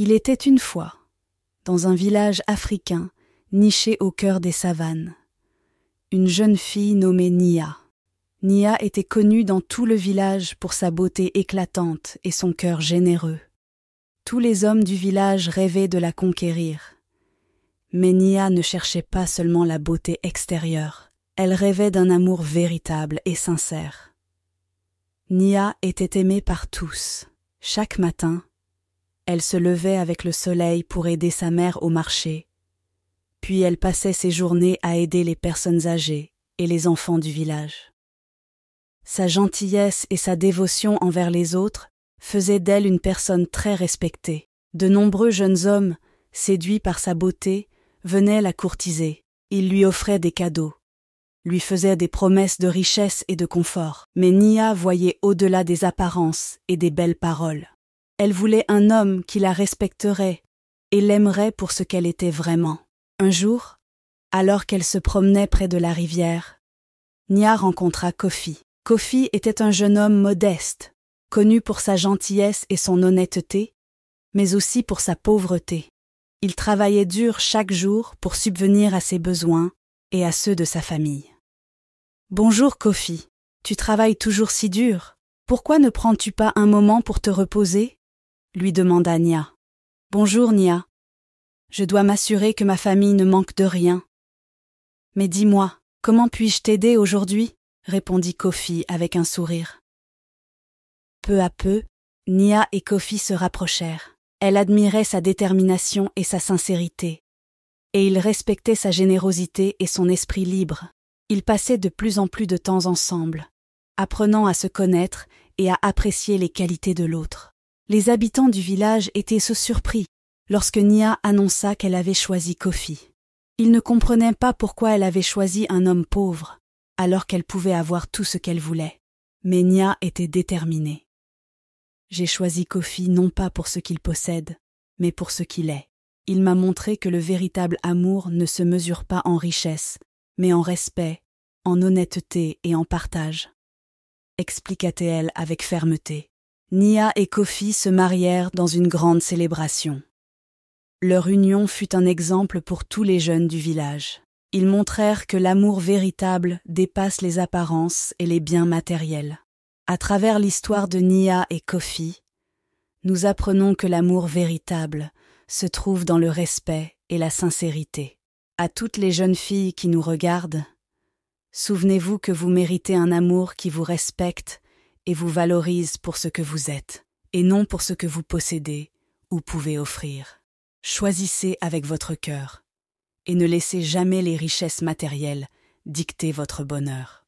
Il était une fois, dans un village africain, niché au cœur des savanes, une jeune fille nommée Nia. Nia était connue dans tout le village pour sa beauté éclatante et son cœur généreux. Tous les hommes du village rêvaient de la conquérir. Mais Nia ne cherchait pas seulement la beauté extérieure, elle rêvait d'un amour véritable et sincère. Nia était aimée par tous. Chaque matin, elle se levait avec le soleil pour aider sa mère au marché. Puis elle passait ses journées à aider les personnes âgées et les enfants du village. Sa gentillesse et sa dévotion envers les autres faisaient d'elle une personne très respectée. De nombreux jeunes hommes, séduits par sa beauté, venaient la courtiser. Ils lui offraient des cadeaux, lui faisaient des promesses de richesse et de confort. Mais Nia voyait au-delà des apparences et des belles paroles. Elle voulait un homme qui la respecterait et l'aimerait pour ce qu'elle était vraiment. Un jour, alors qu'elle se promenait près de la rivière, Nia rencontra Kofi. Kofi était un jeune homme modeste, connu pour sa gentillesse et son honnêteté, mais aussi pour sa pauvreté. Il travaillait dur chaque jour pour subvenir à ses besoins et à ceux de sa famille. Bonjour Kofi, tu travailles toujours si dur. Pourquoi ne prends-tu pas un moment pour te reposer lui demanda Nia. Bonjour Nia. Je dois m'assurer que ma famille ne manque de rien. Mais dis-moi, comment puis-je t'aider aujourd'hui répondit Kofi avec un sourire. Peu à peu, Nia et Kofi se rapprochèrent. Elle admirait sa détermination et sa sincérité. Et il respectait sa générosité et son esprit libre. Ils passaient de plus en plus de temps ensemble, apprenant à se connaître et à apprécier les qualités de l'autre les habitants du village étaient se surpris lorsque Nia annonça qu'elle avait choisi Kofi. Ils ne comprenaient pas pourquoi elle avait choisi un homme pauvre, alors qu'elle pouvait avoir tout ce qu'elle voulait. Mais Nia était déterminée. J'ai choisi Kofi non pas pour ce qu'il possède, mais pour ce qu'il est. Il m'a montré que le véritable amour ne se mesure pas en richesse, mais en respect, en honnêteté et en partage. Expliqua-t-elle avec fermeté. Nia et Kofi se marièrent dans une grande célébration. Leur union fut un exemple pour tous les jeunes du village. Ils montrèrent que l'amour véritable dépasse les apparences et les biens matériels. À travers l'histoire de Nia et Kofi, nous apprenons que l'amour véritable se trouve dans le respect et la sincérité. À toutes les jeunes filles qui nous regardent, souvenez-vous que vous méritez un amour qui vous respecte et vous valorise pour ce que vous êtes, et non pour ce que vous possédez ou pouvez offrir. Choisissez avec votre cœur, et ne laissez jamais les richesses matérielles dicter votre bonheur.